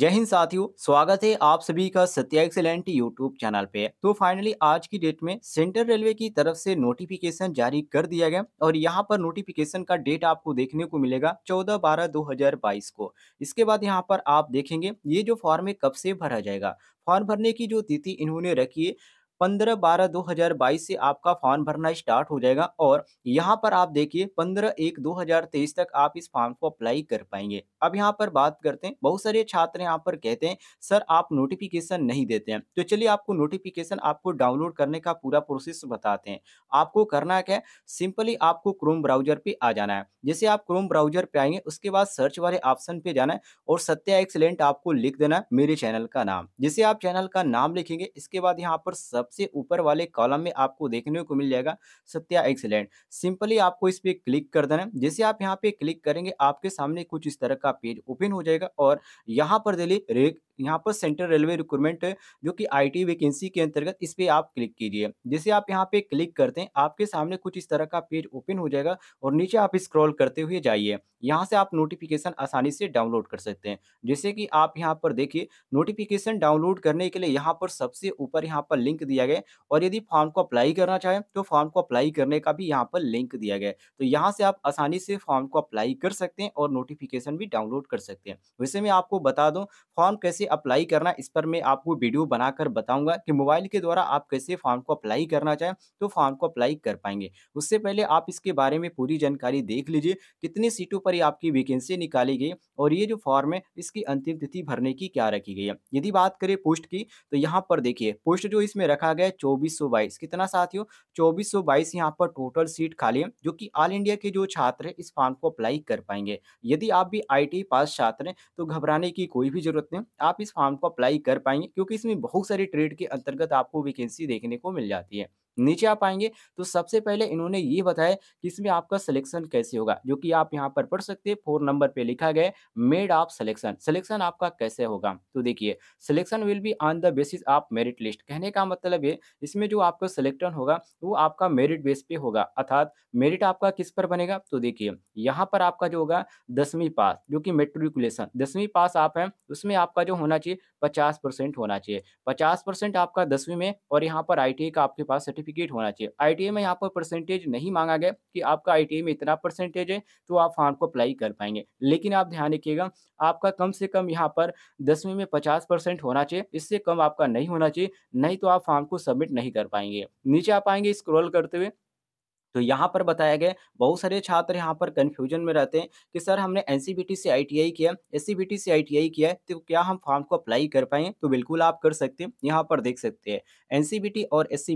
जय हिंद साथियों स्वागत है आप सभी का सत्या एक्सलेंट यूट्यूब चैनल पे तो फाइनली आज की डेट में सेंट्रल रेलवे की तरफ से नोटिफिकेशन जारी कर दिया गया और यहाँ पर नोटिफिकेशन का डेट आपको देखने को मिलेगा 14 बारह 2022 को इसके बाद यहाँ पर आप देखेंगे ये जो फॉर्म है कब से भरा जाएगा फॉर्म भरने की जो तिथि इन्होंने रखी है पंद्रह बारह दो हजार बाईस से आपका फॉर्म भरना स्टार्ट हो जाएगा और यहाँ पर आप देखिए पंद्रह एक दो हजार तेईस तक आप इस फॉर्म को अप्लाई कर पाएंगे अब यहाँ पर बात करते हैं बहुत सारे छात्र यहाँ पर कहते हैं सर आप नोटिफिकेशन नहीं देते हैं तो चलिए आपको नोटिफिकेशन आपको डाउनलोड करने का पूरा प्रोसेस बताते हैं आपको करना क्या है सिंपली आपको क्रोम ब्राउजर पे आ जाना है जैसे आप क्रोम ब्राउजर पे आएंगे उसके बाद सर्च वाले ऑप्शन पे जाना है और सत्या एक्सलेंट आपको लिख देना है मेरे चैनल का नाम जैसे आप चैनल का नाम लिखेंगे इसके बाद यहाँ पर सब सबसे ऊपर वाले कॉलम में आपको देखने को मिल जाएगा सत्या एक्सलेंट सिंपली आपको इस पर क्लिक कर देना जैसे आप यहाँ पे क्लिक करेंगे आपके सामने कुछ इस तरह का पेज ओपन हो जाएगा और यहाँ पर दिली यहाँ पर सेंट्रल रेलवे रिक्रूटमेंट जो कि आईटी वैकेंसी के अंतर्गत इस पर आप क्लिक कीजिए जैसे आप यहाँ पे क्लिक करते हैं आपके सामने कुछ इस तरह का पेज ओपन हो जाएगा और नीचे आप स्क्रॉल करते हुए जाइए यहाँ से आप नोटिफिकेशन आसानी से डाउनलोड कर सकते हैं जैसे कि आप यहाँ पर देखिए नोटिफिकेशन डाउनलोड करने के लिए यहाँ पर सबसे ऊपर यहाँ पर लिंक दिया गया और यदि फॉर्म को अप्लाई करना चाहें तो फॉर्म को अप्लाई करने का भी यहाँ पर लिंक दिया गया तो यहाँ से आप आसानी से फॉर्म को अप्लाई कर सकते हैं और नोटिफिकेशन भी डाउनलोड कर सकते हैं वैसे मैं आपको बता दूँ फॉर्म कैसे अप्लाई करना इस पर मैं आपको वीडियो बनाकर बताऊंगा कि मोबाइल के द्वारा आप कैसे फॉर्म को अप्लाई करना चाहें तो फॉर्म को अप्लाई कर पाएंगे उससे पहले आप इसके बारे में पूरी जानकारी देख लीजिए कितनी सीटों पर आपकी वैकेंसी निकाली गई और ये जो फॉर्म है इसकी अंतिम तिथि भरने की क्या रखी गई है यदि बात करें पोस्ट की तो यहाँ पर देखिए पोस्ट जो इसमें रखा गया है चौबीस कितना साथियों चौबीस सौ बाईस यहाँ पर टोटल सीट खाली है जो कि ऑल इंडिया के जो छात्र है इस फॉर्म को अप्लाई कर पाएंगे यदि आप भी आई पास छात्र हैं तो घबराने की कोई भी जरूरत नहीं आप आप इस फॉर्म को अप्लाई कर पाएंगे क्योंकि इसमें बहुत सारे ट्रेड के अंतर्गत आपको वैकेंसी देखने को मिल जाती है नीचे आप आएंगे तो सबसे पहले इन्होंने ये बताया कि इसमें आपका सिलेक्शन कैसे होगा जो कि आप यहाँ पर पढ़ सकते हैं फोर नंबर पे लिखा गया मेड ऑफ सिलेक्शन सिलेक्शन आपका कैसे होगा तो देखिए selection will be on the basis of merit list कहने का मतलब है इसमें जो आपका सिलेक्शन होगा वो आपका मेरिट बेस पे होगा अर्थात मेरिट आपका किस पर बनेगा तो देखिए यहाँ पर आपका जो होगा दसवीं पास जो कि मेट्रिकुलेशन दसवीं पास आप हैं उसमें आपका जो होना चाहिए पचास परसेंट होना चाहिए पचास परसेंट आपका दसवीं में और यहाँ पर आई e का आपके पास सर्टिफिकेट होना चाहिए आई e में यहाँ पर परसेंटेज नहीं मांगा गया कि आपका आई e में इतना परसेंटेज है तो आप फॉर्म को अप्लाई कर पाएंगे लेकिन आप ध्यान रखिएगा आपका कम से कम यहाँ पर दसवीं में पचास परसेंट होना चाहिए इससे कम आपका नहीं होना चाहिए नहीं तो आप फॉर्म को सबमिट नहीं कर पाएंगे नीचे आप आएंगे स्क्रॉल करते हुए तो यहाँ पर बताया गया बहुत सारे छात्र यहाँ पर कन्फ्यूजन में रहते हैं कि सर हमने एन से आई किया एस से आई किया तो क्या हम फॉर्म को अप्लाई कर पाएंगे तो बिल्कुल आप कर सकते हैं यहाँ पर देख सकते हैं एन और एस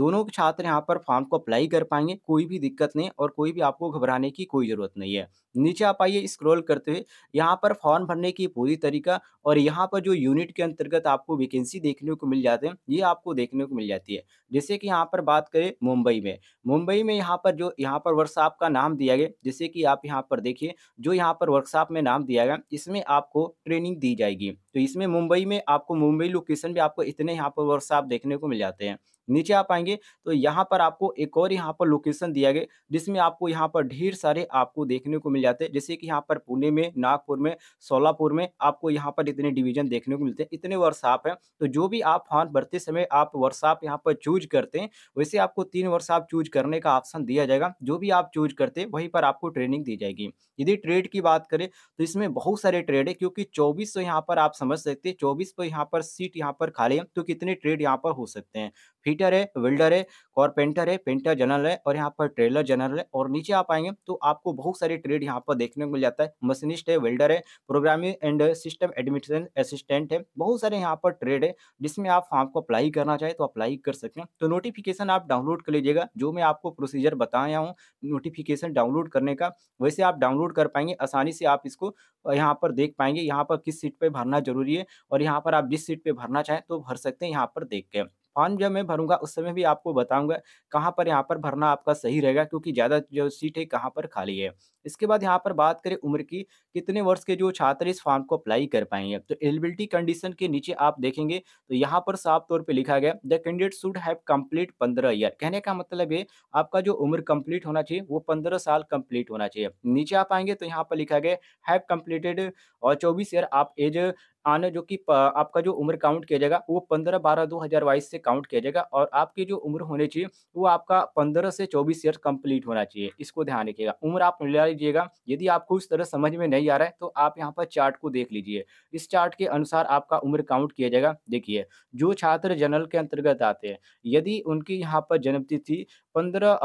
दोनों छात्र यहाँ पर फॉर्म को अप्लाई कर पाएंगे कोई भी दिक्कत नहीं और कोई भी आपको घबराने की कोई ज़रूरत नहीं है नीचे आप आइए स्क्रॉल करते हुए यहाँ पर फॉर्म भरने की पूरी तरीका और यहाँ पर जो यूनिट के अंतर्गत आपको वैकेंसी देखने को मिल जाते हैं ये आपको देखने को मिल जाती है जैसे कि यहाँ पर बात करें मुंबई में मुंबई में यहाँ पर जो यहाँ पर वर्कशॉप का नाम दिया गया जैसे कि आप यहाँ पर देखिए जो यहाँ पर वर्कशॉप में नाम दिया गया इसमें आपको ट्रेनिंग दी जाएगी तो इसमें मुंबई में आपको मुंबई लोकेशन भी आपको इतने यहाँ पर वर्कशॉप देखने को मिल जाते हैं नीचे आप आएंगे तो यहाँ पर आपको एक और यहाँ पर लोकेशन दिया गया जिसमें आपको यहाँ पर ढेर सारे आपको देखने को मिल जाते हैं जैसे कि यहाँ पर पुणे में नागपुर में सोलापुर में आपको यहाँ पर इतने डिवीजन देखने को मिलते हैं इतने वर्कशॉप हैं तो जो भी आप फॉर्म भरते समय आप वर्कशॉप यहाँ पर चूज करते हैं वैसे आपको तीन वर्कशॉप चूज करने का ऑप्शन दिया जाएगा जो भी आप चूज करते हैं वहीं पर आपको ट्रेनिंग दी जाएगी यदि ट्रेड की बात करें तो इसमें बहुत सारे ट्रेड है क्योंकि चौबीस सौ यहाँ पर आप समझ सकते हैं चौबीस सौ यहाँ पर सीट यहाँ पर खाली है तो कितने ट्रेड यहाँ पर हो सकते हैं फिर हीटर है विल्डर है कॉरपेंटर है पेंटर जनरल है और यहाँ पर ट्रेलर जनरल है और नीचे आप आएंगे तो आपको बहुत सारे ट्रेड यहाँ पर देखने को मिल जाता है मशीनिस्ट है वेल्डर है programming and system administration assistant है बहुत सारे यहाँ पर ट्रेड है जिसमें आप फॉर्म को अप्लाई करना चाहे तो अप्लाई कर सकते हैं तो नोटिफिकेशन आप डाउनलोड कर लीजिएगा जो मैं आपको प्रोसीजर बताया हूँ नोटिफिकेशन डाउनलोड करने का वैसे आप डाउनलोड कर पाएंगे आसानी से आप इसको यहाँ पर देख पाएंगे यहाँ पर किस सीट पर भरना जरूरी है और यहाँ पर आप जिस सीट पर भरना चाहें तो भर सकते हैं यहाँ पर देख के फॉर्म जब मैं भरूंगा उस समय भी आपको बताऊंगा कहाँ पर यहाँ पर भरना आपका सही रहेगा क्योंकि ज़्यादा जो सीट है कहाँ पर खाली है इसके बाद यहाँ पर बात करें उम्र की कितने वर्ष के जो छात्र इस फॉर्म को अप्लाई कर पाएंगे तो एलिबिलिटी कंडीशन के नीचे आप देखेंगे तो यहाँ पर साफ तौर पर लिखा गया the candidate should have complete पंद्रह ईयर कहने का मतलब है आपका जो उम्र कम्प्लीट होना चाहिए वो पंद्रह साल कम्प्लीट होना चाहिए नीचे आप आएंगे तो यहाँ पर लिखा गया हैव कम्प्लीटेड और चौबीस ईयर आप एज आने जो कि आपका जो उम्र काउंट किया जाएगा वो 15 हजार बाईस से काउंट किया जाएगा और आपकी जो उम्र होनी चाहिए वो आपका 15 से 24 ईयर कंप्लीट होना चाहिए इसको ध्यान रखिएगा उम्र आप ले लीजिएगा यदि आपको इस तरह समझ में नहीं आ रहा है तो आप यहाँ पर चार्ट को देख लीजिए इस चार्ट के अनुसार आपका उम्र काउंट किया जाएगा देखिए जो छात्र जनरल के अंतर्गत आते हैं यदि उनकी यहाँ पर जन्मतिथि पंद्रह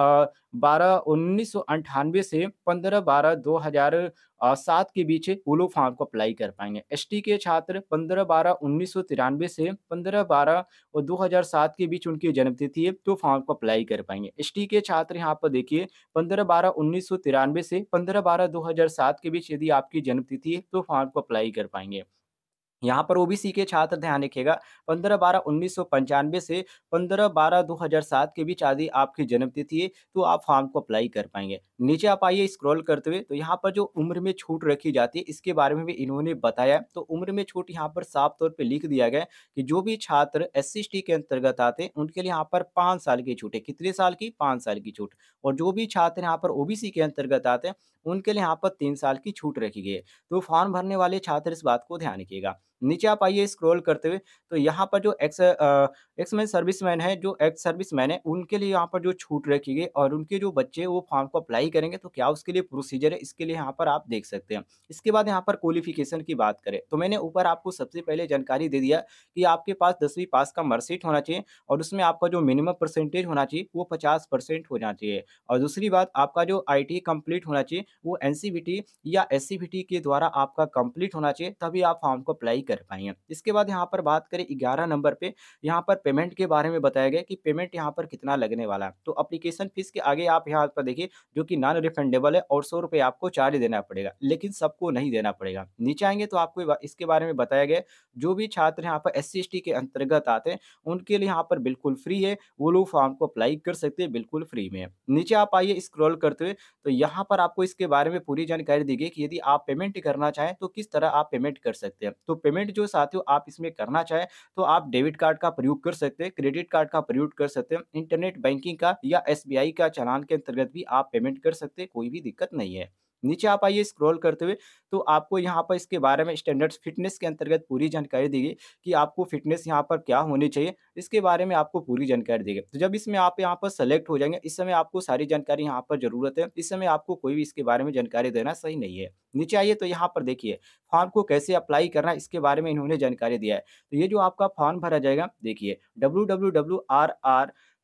बारह उन्नीस सौ अंठानवे से पंद्रह बारह दो हजार सात के बीच वो लोग फॉर्म को अप्लाई कर पाएंगे एस के छात्र पंद्रह बारह उन्नीस सौ तिरानवे से पंद्रह बारह और दो हजार सात के बीच उनकी जन्मतिथि है तो फॉर्म को अप्लाई कर पाएंगे एस के छात्र यहाँ पर देखिए पंद्रह बारह उन्नीस सौ तिरानवे से पंद्रह बारह दो हजार सात के बीच यदि आपकी जन्मतिथि है तो फॉर्म को अप्लाई कर पाएंगे यहाँ पर ओबीसी के छात्र ध्यान रखिएगा पंद्रह बारह उन्नीस सौ पंचानवे से पंद्रह बारह दो हजार सात के बीच आदि आपकी जन्म तिथि है तो आप फॉर्म को अप्लाई कर पाएंगे नीचे आप आइए स्क्रॉल करते हुए तो यहाँ पर जो उम्र में छूट रखी जाती है इसके बारे में भी इन्होंने बताया तो उम्र में छूट यहाँ पर साफ तौर पर लिख दिया गया कि जो भी छात्र एस सी के अंतर्गत आते हैं उनके लिए यहाँ पर पाँच साल की छूट है कितने साल की पाँच साल की छूट और जो भी छात्र यहाँ पर ओ के अंतर्गत आते हैं उनके लिए यहाँ पर तीन साल की छूट रखी गई है तो फॉर्म भरने वाले छात्र इस बात को ध्यान रखिएगा नीचे आप आइए स्क्रॉल करते हुए तो यहाँ पर जो एक्स एक्समैन मैन है जो एक्स सर्विस मैन है उनके लिए यहाँ पर जो छूट रखी गई और उनके जो बच्चे वो फॉर्म को अप्लाई करेंगे तो क्या उसके लिए प्रोसीजर है इसके लिए यहाँ पर आप देख सकते हैं इसके बाद यहाँ पर क्वालिफिकेशन की बात करें तो मैंने ऊपर आपको सबसे पहले जानकारी दे दिया कि आपके पास दसवीं पास का मार्कशीट होना चाहिए और उसमें आपका जो मिनिमम परसेंटेज होना चाहिए वो पचास परसेंट होना चाहिए और दूसरी बात आपका जो आई कंप्लीट होना चाहिए वो एन या एस के द्वारा आपका कंप्लीट होना चाहिए तभी आप फॉर्म को अप्लाई कर पाएंगे इसके बाद यहाँ पर बात करें ग्यारह नंबर पे यहाँ पर पेमेंट के बारे में बताया गया कि पेमेंट यहाँ पर कितना लगने वाला है तो अप्लीकेशन फीस के आगे आप यहाँ पर देखिए जो कि नॉन रिफंडेबल है और सौ आपको चार्ज देना पड़ेगा लेकिन सबको नहीं देना पड़ेगा नीचे आएंगे तो आपको इसके बारे में बताया गया जो भी छात्र यहाँ पर एस सी के अंतर्गत आते हैं उनके लिए यहाँ पर बिल्कुल फ्री है वो लोग फॉर्म को अप्लाई कर सकते हैं बिल्कुल फ्री में नीचे आप आइए स्क्रॉल करते हुए तो यहाँ पर आपको इसके बारे में पूरी जानकारी दी गई कि यदि आप पेमेंट करना चाहें तो किस तरह आप पेमेंट कर सकते हैं तो पेमेंट पेमेंट जो साथियों आप इसमें करना चाहें तो आप डेबिट कार्ड का प्रयोग कर सकते हैं क्रेडिट कार्ड का प्रयोग कर सकते हैं इंटरनेट बैंकिंग का या एस का चलान के अंतर्गत भी आप पेमेंट कर सकते हैं कोई भी दिक्कत नहीं है नीचे आप आइए स्क्रॉल करते हुए तो आपको यहाँ पर इसके बारे में स्टैंडर्ड्स फिटनेस के अंतर्गत पूरी जानकारी देगी कि आपको फिटनेस यहाँ पर क्या होनी चाहिए इसके बारे में आपको पूरी जानकारी देगी तो जब इसमें आप यहाँ पर सेलेक्ट हो जाएंगे इस समय आपको सारी जानकारी यहाँ पर जरूरत है इस समय आपको कोई भी इसके बारे में जानकारी देना सही नहीं है नीचे आइए तो यहाँ पर देखिए फॉर्म को कैसे अप्लाई करना इसके बारे में इन्होंने जानकारी दिया है तो ये जो आपका फॉर्म भरा जाएगा देखिए W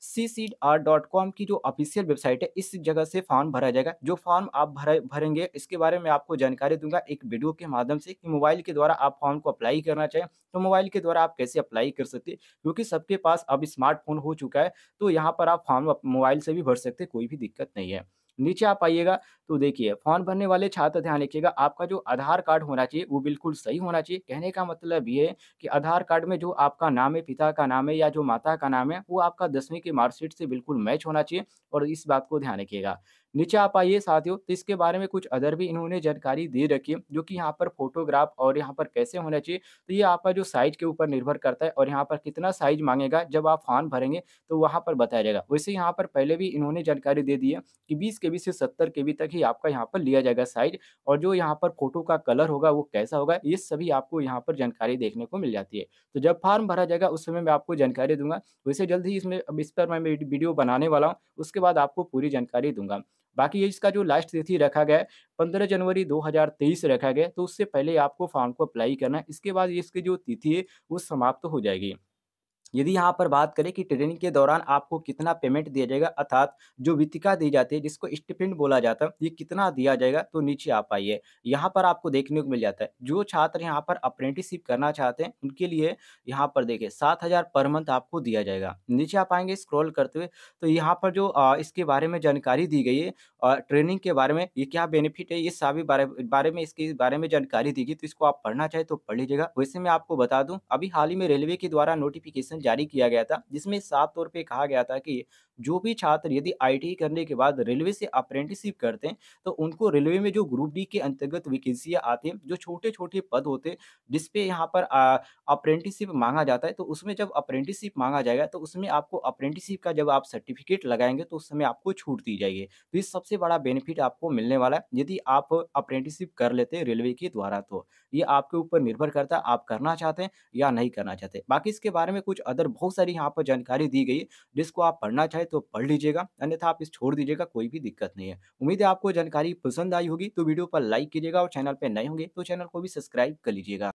C C R dot com की जो ऑफिशियल वेबसाइट है इस जगह से फॉर्म भरा जाएगा जो फॉर्म आप भरा भरेंगे इसके बारे में आपको जानकारी दूंगा एक वीडियो के माध्यम से कि मोबाइल के द्वारा आप फॉर्म को अप्लाई करना चाहें तो मोबाइल के द्वारा आप कैसे अप्लाई कर सकते हैं क्योंकि सबके पास अब स्मार्टफोन हो चुका है तो यहाँ पर आप फॉर्म मोबाइल से भी भर सकते कोई भी दिक्कत नहीं है नीचे आप आइएगा तो देखिए फॉर्म भरने वाले छात्र ध्यान रखिएगा आपका जो आधार कार्ड होना चाहिए वो बिल्कुल सही होना चाहिए कहने का मतलब ये है कि आधार कार्ड में जो आपका नाम है पिता का नाम है या जो माता का नाम है वो आपका दसवीं के मार्कशीट से बिल्कुल मैच होना चाहिए और इस बात को ध्यान रखिएगा नीचे आप आइए साथियों तो इसके बारे में कुछ अदर भी इन्होंने जानकारी दे रखी है जो कि यहाँ पर फोटोग्राफ और यहाँ पर कैसे होना चाहिए तो ये आपका जो साइज के ऊपर निर्भर करता है और यहाँ पर कितना साइज मांगेगा जब आप फॉर्म भरेंगे तो वहाँ पर बताया जाएगा वैसे यहाँ पर पहले भी इन्होंने जानकारी दे दी है कि बीस के से सत्तर के तक ही आपका यहाँ पर लिया जाएगा साइज और जो यहाँ पर फोटो का कलर होगा वो कैसा होगा ये सभी आपको यहाँ पर जानकारी देखने को मिल जाती है तो जब फॉर्म भरा जाएगा उस समय मैं आपको जानकारी दूंगा वैसे जल्द ही इसमें इस पर मैं वीडियो बनाने वाला हूँ उसके बाद आपको पूरी जानकारी दूंगा बाकी ये इसका जो लास्ट तिथि रखा गया है पंद्रह जनवरी 2023 रखा गया तो उससे पहले आपको फॉर्म को अप्लाई करना है इसके बाद इसकी जो तिथि है वो समाप्त तो हो जाएगी यदि यहाँ पर बात करें कि ट्रेनिंग के दौरान आपको कितना पेमेंट दिया जाएगा अर्थात जो वित्तिका दी जाती है जिसको स्टिपेंड बोला जाता है ये कितना दिया जाएगा तो नीचे आप आइए यहाँ पर आपको देखने को मिल जाता है जो छात्र यहाँ पर अप्रेंटिसशिप करना चाहते हैं उनके लिए यहाँ पर देखें सात हज़ार पर मंथ आपको दिया जाएगा नीचे आप आएंगे स्क्रॉल करते हुए तो यहाँ पर जो इसके बारे में जानकारी दी गई है और ट्रेनिंग के बारे में ये क्या बेनिफिट है ये सभी बारे बारे में इसके बारे में जानकारी दी गई तो इसको आप पढ़ना चाहे तो पढ़ लीजिएगा वैसे मैं आपको बता दूँ अभी हाल ही में रेलवे के द्वारा नोटिफिकेशन नोटिफिकेशन जारी किया गया था जिसमें साफ तौर पर कहा गया था कि जो भी छात्र यदि आई करने के बाद रेलवे से अप्रेंटिसशिप करते हैं तो उनको रेलवे में जो ग्रुप डी के अंतर्गत वैकेंसियाँ आती हैं जो छोटे छोटे पद होते हैं जिसपे यहाँ पर अप्रेंटिसशिप मांगा जाता है तो उसमें जब अप्रेंटिसशिप मांगा जाएगा तो उसमें आपको अप्रेंटिसशिप का जब आप सर्टिफिकेट लगाएंगे तो उस समय आपको छूट दी जाएगी तो ये सबसे बड़ा बेनिफिट आपको मिलने वाला है यदि आप अप्रेंटिसशिप कर लेते हैं रेलवे के द्वारा तो ये आपके ऊपर निर्भर करता है आप करना चाहते हैं या नहीं करना चाहते बाकी इसके बारे में कुछ अदर बहुत सारी यहाँ पर जानकारी दी गई है जिसको आप पढ़ना चाहें तो पढ़ लीजिएगा अन्यथा आप इस छोड़ दीजिएगा कोई भी दिक्कत नहीं है उम्मीद है आपको जानकारी पसंद आई होगी तो वीडियो पर लाइक कीजिएगा और चैनल पर नए होंगे तो चैनल को भी सब्सक्राइब कर लीजिएगा